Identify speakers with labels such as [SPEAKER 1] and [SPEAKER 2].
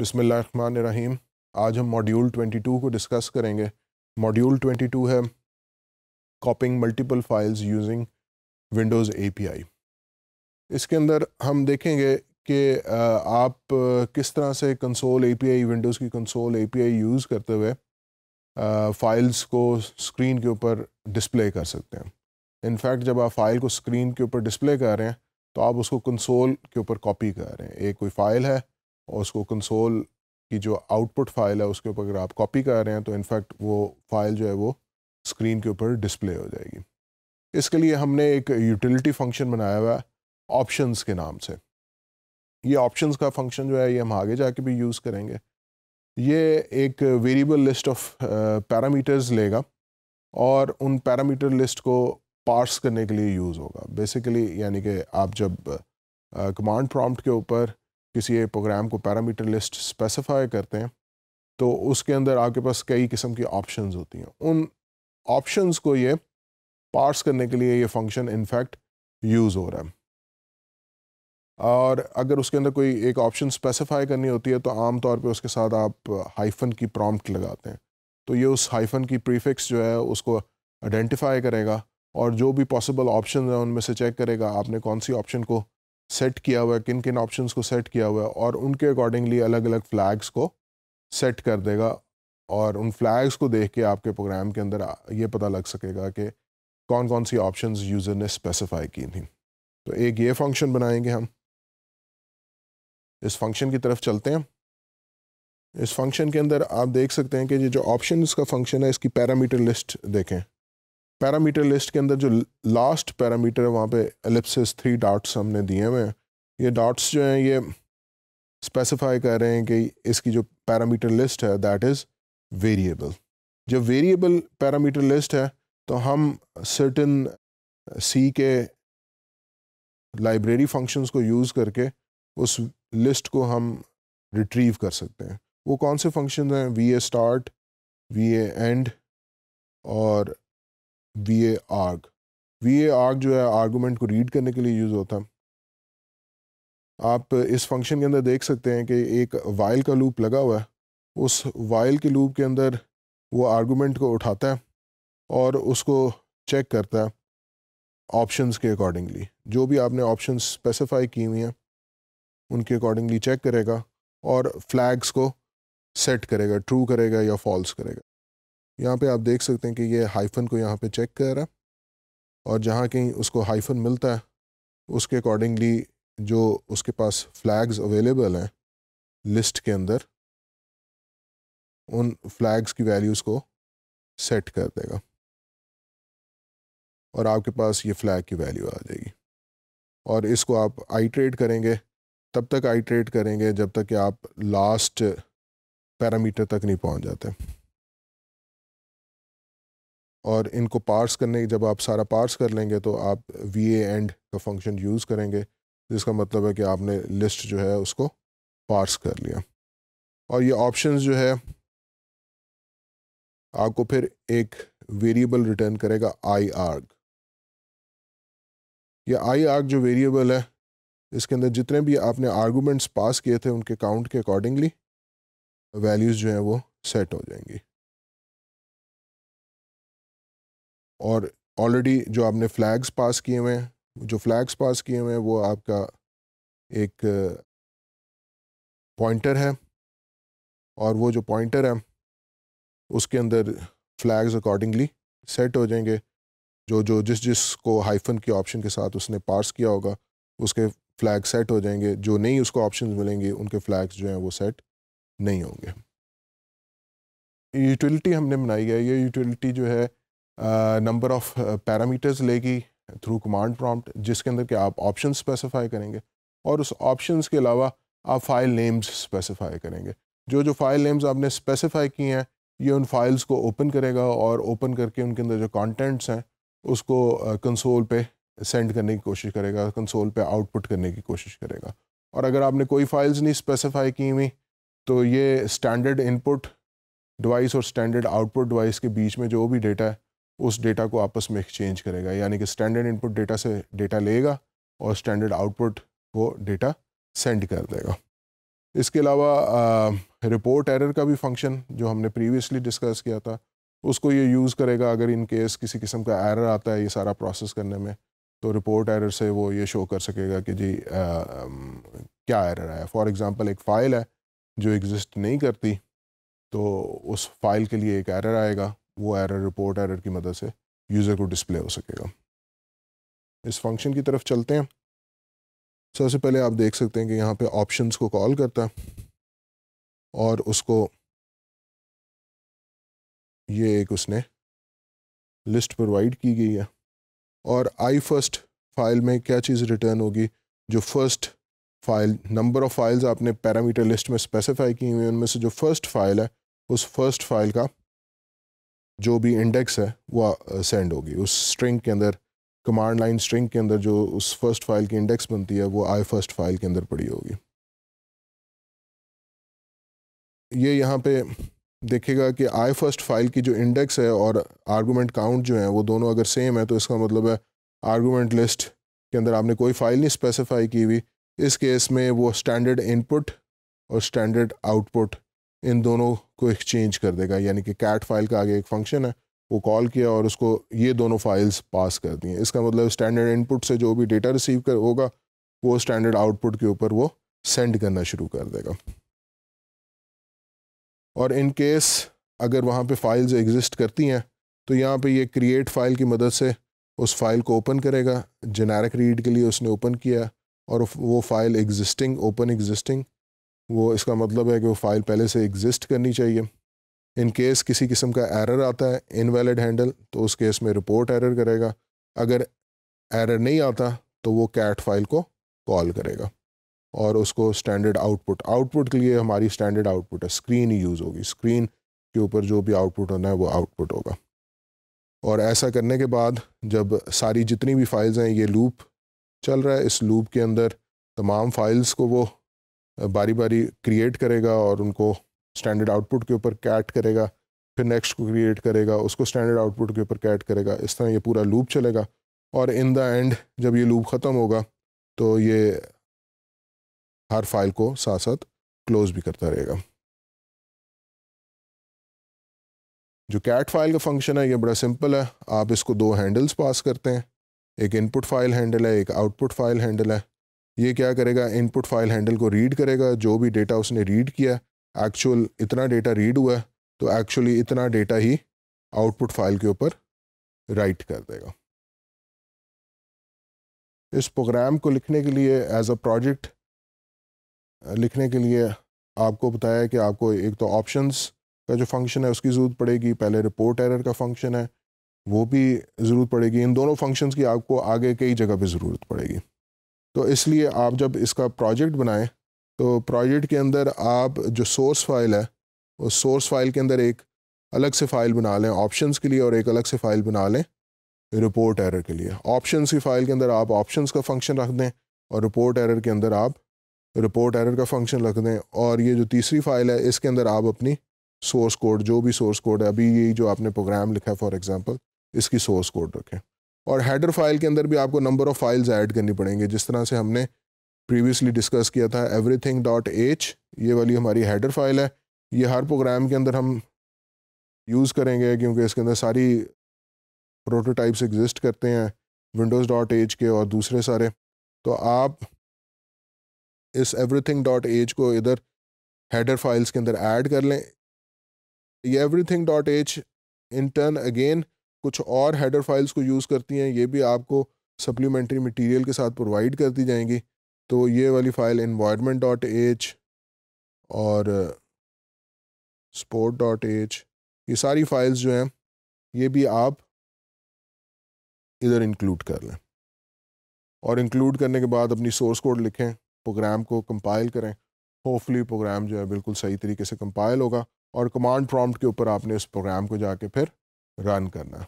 [SPEAKER 1] बिसमीम आज हम मॉड्यूल 22 को डिस्कस करेंगे मॉड्यूल 22 है copying multiple files using Windows API इसके अंदर हम देखेंगे कि आप किस तरह से कंसोल एपीआई विंडोज़ की कंसोल एपीआई यूज़ करते हुए फाइल्स को स्क्रीन के ऊपर डिस्प्ले कर सकते हैं इनफैक्ट जब आप फाइल को स्क्रीन के ऊपर डिस्प्ले कर रहे हैं तो आप उसको कंसोल के ऊपर कॉपी कर रहे हैं एक कोई फ़ाइल है और उसको कंसोल की जो आउटपुट फाइल है उसके ऊपर अगर आप कॉपी कर रहे हैं तो इनफैक्ट वो फाइल जो है वो स्क्रीन के ऊपर डिस्प्ले हो जाएगी इसके लिए हमने एक यूटिलिटी फंक्शन बनाया हुआ है ऑप्शंस के नाम से ये ऑप्शंस का फंक्शन जो है ये हम आगे जाके भी यूज़ करेंगे ये एक वेरिएबल लिस्ट ऑफ पैरामीटर्स लेगा और उन पैरामीटर लिस्ट को पार्स करने के लिए यूज़ होगा बेसिकली यानी कि आप जब कमांड uh, प्रॉम्प्ट के ऊपर किसी प्रोग्राम को पैरामीटर लिस्ट स्पेसिफाई करते हैं तो उसके अंदर आपके पास कई किस्म की ऑप्शंस होती हैं उन ऑप्शंस को ये पार्स करने के लिए ये फंक्शन इनफैक्ट यूज़ हो रहा है और अगर उसके अंदर कोई एक ऑप्शन स्पेसिफाई करनी होती है तो आम तौर पे उसके साथ आप हाइफन की प्रॉम्प्ट लगाते हैं तो ये उस हाइफन की प्रीफिक्स जो है उसको आइडेंटिफाई करेगा और जो भी पॉसिबल ऑप्शन है उनमें से चेक करेगा आपने कौन सी ऑप्शन को सेट किया हुआ है किन किन ऑप्शन को सेट किया हुआ है और उनके अकॉर्डिंगली अलग अलग फ्लैग्स को सेट कर देगा और उन फ्लैग्स को देख के आपके प्रोग्राम के अंदर ये पता लग सकेगा कि कौन कौन सी ऑप्शन यूज़र ने स्पेसिफाई की थी तो एक ये फंक्शन बनाएंगे हम इस फंक्शन की तरफ चलते हैं इस फंक्शन के अंदर आप देख सकते हैं कि ये जो ऑप्शन का फंक्शन है इसकी पैरामीटर लिस्ट देखें पैरामीटर लिस्ट के अंदर जो लास्ट पैरामीटर है वहाँ पे एलिप्सिस थ्री डॉट्स हमने दिए हुए हैं ये डॉट्स जो हैं ये स्पेसिफाई कर रहे हैं कि इसकी जो पैरामीटर लिस्ट है दैट इज़ वेरिएबल जब वेरिएबल पैरामीटर लिस्ट है तो हम सर्टन सी के लाइब्रेरी फंक्शंस को यूज़ करके उस लिस्ट को हम रिट्रीव कर सकते हैं वो कौन से फंक्शन हैं V A start V
[SPEAKER 2] A end और V A arg V A arg जो है आर्गूमेंट को रीड करने के लिए यूज़ होता है आप इस फंक्शन के अंदर
[SPEAKER 1] देख सकते हैं कि एक वाइल का लूप लगा हुआ है उस वाइल के लूप के अंदर वो आर्गूमेंट को उठाता है और उसको चेक करता है ऑप्शंस के अकॉर्डिंगली जो भी आपने ऑप्शन स्पेसिफाई की हुई हैं उनके अकॉर्डिंगली चेक करेगा और फ्लैग्स को सेट करेगा ट्रू करेगा या फॉल्स करेगा यहाँ पे आप देख सकते हैं कि ये हाइफन को यहाँ पे चेक कर रहा है और जहाँ कहीं उसको हाइफन मिलता है उसके अकॉर्डिंगली जो उसके पास फ्लैग्स अवेलेबल
[SPEAKER 2] हैं लिस्ट के अंदर उन फ्लैग्स की वैल्यूज़ को सेट कर देगा और आपके पास ये फ्लैग की वैल्यू आ जाएगी और इसको आप आइट्रेट करेंगे तब तक आइट्रेट
[SPEAKER 1] करेंगे जब तक कि आप लास्ट पैरामीटर तक नहीं पहुंच जाते और इनको पार्स करने जब आप सारा पार्स कर लेंगे तो आप वी एंड का फंक्शन यूज़ करेंगे जिसका मतलब है कि आपने लिस्ट जो है उसको
[SPEAKER 2] पार्स कर लिया और ये ऑप्शन जो है आपको फिर एक वेरिएबल रिटर्न करेगा आई आर्ग
[SPEAKER 1] ये आई आर्ग जो वेरिएबल है इसके अंदर जितने भी आपने आर्गूमेंट्स पास किए
[SPEAKER 2] थे उनके काउंट के अकॉर्डिंगली वैल्यूज़ जो हैं वो सेट हो जाएंगी और ऑलरेडी जो आपने फ्लैग्स पास किए हुए हैं जो फ्लैग्स पास किए हुए हैं वो आपका एक पॉइंटर है और वो जो पॉइंटर है उसके
[SPEAKER 1] अंदर फ्लैग्स अकॉर्डिंगली सेट हो जाएंगे जो जो जिस जिस को हाइफन के ऑप्शन के साथ उसने पास किया होगा उसके फ्लैग सेट हो जाएंगे जो नहीं उसको ऑप्शन मिलेंगे उनके फ्लैग्स जो हैं वो सेट नहीं होंगे यूटिलिटी हमने बनाई है ये यूटिलिटी जो है नंबर ऑफ पैरामीटर्स लेगी थ्रू कमांड प्रॉम्प्ट जिसके अंदर कि आप ऑप्शन स्पेसिफाई करेंगे और उस ऑप्शंस के अलावा आप फाइल नेम्स स्पेसिफाई करेंगे जो जो फाइल नेम्स आपने स्पेसिफाई किए हैं ये उन फाइल्स को ओपन करेगा और ओपन करके उनके अंदर जो कंटेंट्स हैं उसको कंसोल uh, पे सेंड करने की कोशिश करेगा कंसोल पे आउटपुट करने की कोशिश करेगा और अगर आपने कोई फाइल्स नहीं स्पेसिफाई की हुई तो ये स्टैंडर्ड इनपुट डिवाइस और स्टैंडर्ड आउटपुट डिवाइस के बीच में जो भी डेटा है उस डेटा को आपस में एक्सचेंज करेगा यानी कि स्टैंडर्ड इनपुट डेटा से डेटा लेगा और स्टैंडर्ड आउटपुट को डेटा सेंड कर देगा इसके अलावा रिपोर्ट एरर का भी फंक्शन जो हमने प्रीवियसली डिस्कस किया था उसको ये यूज़ करेगा अगर इन केस किसी किस्म का एरर आता है ये सारा प्रोसेस करने में तो रिपोर्ट एरर से वो ये शो कर सकेगा कि जी आ, आ, क्या एरर आया फॉर एग्ज़ाम्पल एक फ़ाइल है जो एग्जिस्ट नहीं करती तो उस फाइल के लिए एक एरर आएगा वो एरर रिपोर्ट एरर की मदद से यूज़र को डिस्प्ले हो सकेगा
[SPEAKER 2] इस फंक्शन की तरफ चलते हैं सबसे पहले आप देख सकते हैं कि यहाँ पे ऑप्शंस को कॉल करता है और उसको ये एक उसने लिस्ट प्रोवाइड की गई है और आई फर्स्ट
[SPEAKER 1] फाइल में क्या चीज़ रिटर्न होगी जो first file number of files आपने पैरामीटर लिस्ट में स्पेसिफाई की हुई है उनमें से जो फर्स्ट फाइल है उस फर्स्ट फाइल का जो भी इंडेक्स है वो सेंड होगी उस स्ट्रिंग के अंदर कमांड लाइन स्ट्रिंग के अंदर जो उस फर्स्ट फाइल की इंडेक्स बनती है वो आई फर्स्ट फाइल के अंदर पड़ी होगी ये यहाँ पे देखेगा कि आई फर्स्ट फाइल की जो इंडेक्स है और आर्गूमेंट काउंट जो है वो दोनों अगर सेम है तो इसका मतलब है आर्गूमेंट लिस्ट के अंदर आपने कोई फाइल नहीं स्पेसिफाई की हुई इस केस में वो स्टैंडर्ड इनपुट और स्टैंडर्ड आउटपुट इन दोनों को एक्सचेंज कर देगा यानी कि कैट फाइल का आगे एक फंक्शन है वो कॉल किया और उसको ये दोनों फाइल्स पास कर दिए इसका मतलब स्टैंडर्ड इनपुट से जो भी डेटा रिसीव कर होगा वो स्टैंडर्ड आउटपुट के ऊपर वो सेंड करना शुरू कर देगा और इन केस अगर वहाँ पे फाइल्स एग्जिस्ट करती हैं तो यहाँ पे ये क्रिएट फाइल की मदद से उस फाइल को ओपन करेगा जेनेरिक रीड के लिए उसने ओपन किया और वो फाइल एग्जिस्टिंग ओपन एग्जिस्टिंग वो इसका मतलब है कि वो फ़ाइल पहले से एग्जिस्ट करनी चाहिए इन केस किसी किस्म का एरर आता है इनवैलिड हैंडल तो उस केस में रिपोर्ट एरर करेगा अगर एरर नहीं आता तो वो कैट फाइल को कॉल करेगा और उसको स्टैंडर्ड आउटपुट आउटपुट के लिए हमारी स्टैंडर्ड आउटपुट है स्क्रीन ही यूज़ होगी स्क्रीन के ऊपर जो भी आउटपुट होना है वो आउटपुट होगा और ऐसा करने के बाद जब सारी जितनी भी फाइल्स हैं ये लूप चल रहा है इस लूप के अंदर तमाम फाइल्स को वो बारी बारी क्रिएट करेगा और उनको स्टैंडर्ड आउटपुट के ऊपर कैट करेगा फिर नेक्स्ट को क्रिएट करेगा उसको स्टैंडर्ड आउटपुट के ऊपर कैट करेगा इस तरह ये पूरा लूप चलेगा और इन द एंड
[SPEAKER 2] जब ये लूप ख़त्म होगा तो ये हर फाइल को साथ साथ क्लोज भी करता रहेगा जो कैट फाइल का फंक्शन है ये बड़ा सिंपल है आप इसको दो हैंडल्स पास करते हैं एक इनपुट
[SPEAKER 1] फाइल हैंडल है एक आउटपुट फाइल हैंडल है ये क्या करेगा इनपुट फाइल हैंडल को रीड करेगा जो भी डेटा उसने रीड किया एक्चुअल इतना डेटा रीड हुआ है तो एक्चुअली इतना डेटा ही
[SPEAKER 2] आउटपुट फाइल के ऊपर राइट कर देगा इस प्रोग्राम को लिखने के लिए एज अ प्रोजेक्ट लिखने
[SPEAKER 1] के लिए आपको बताया कि आपको एक तो ऑप्शंस का जो फंक्शन है उसकी ज़रूरत पड़ेगी पहले रिपोर्ट एरर का फंक्शन है वो भी ज़रूरत पड़ेगी इन दोनों फंक्शंस की आपको आगे कई जगह पे ज़रूरत पड़ेगी तो इसलिए आप जब इसका प्रोजेक्ट बनाएं तो प्रोजेक्ट के अंदर आप जो सोर्स फाइल है उस सोर्स फाइल के अंदर एक अलग से फ़ाइल बना लें ऑप्शंस के लिए और एक अलग से फ़ाइल बना लें रिपोर्ट एरर के लिए ऑप्शंस की फ़ाइल के अंदर आप ऑप्शंस का फंक्शन रख दें और रिपोर्ट एरर के अंदर आप रिपोर्ट एरर का फंक्शन रख दें और ये जो तीसरी फाइल है इसके अंदर आप अपनी सोर्स कोड जो भी सोर्स कोड है अभी ये जो आपने प्रोग्राम लिखा है फॉर एग्ज़ाम्पल इसकी सोर्स कोड रखें और हेडर फाइल के अंदर भी आपको नंबर ऑफ़ फाइल्स ऐड करनी पड़ेंगे जिस तरह से हमने प्रीवियसली डिस्कस किया था थिंग डॉट एच ये वाली हमारी हेडर फाइल है ये हर प्रोग्राम के अंदर हम यूज़ करेंगे क्योंकि इसके अंदर सारी प्रोटोटाइप्स एग्जिस्ट करते हैं विंडोज़ डॉट एच के और दूसरे सारे तो आप इस एवरीथिंग डॉट एच को इधर हेडर फाइल्स के अंदर ऐड कर लें ये everything dot H in turn again कुछ और हेडर फाइल्स को यूज़ करती हैं ये भी आपको सप्लीमेंट्री मटेरियल के साथ प्रोवाइड कर दी जाएंगी तो ये वाली फ़ाइल इन्वायरमेंट डॉट एच
[SPEAKER 2] और स्पोर्ट डॉट एच ये सारी फाइल्स जो हैं ये भी आप इधर इंक्लूड कर लें और इंक्लूड करने के बाद अपनी सोर्स कोड लिखें प्रोग्राम को कंपाइल करें होपफुली प्रोग्राम जो है बिल्कुल सही तरीके से कंपाइल होगा और कमांड प्रॉम्प्ट के ऊपर आपने उस प्रोग्राम को जाके फिर रन करना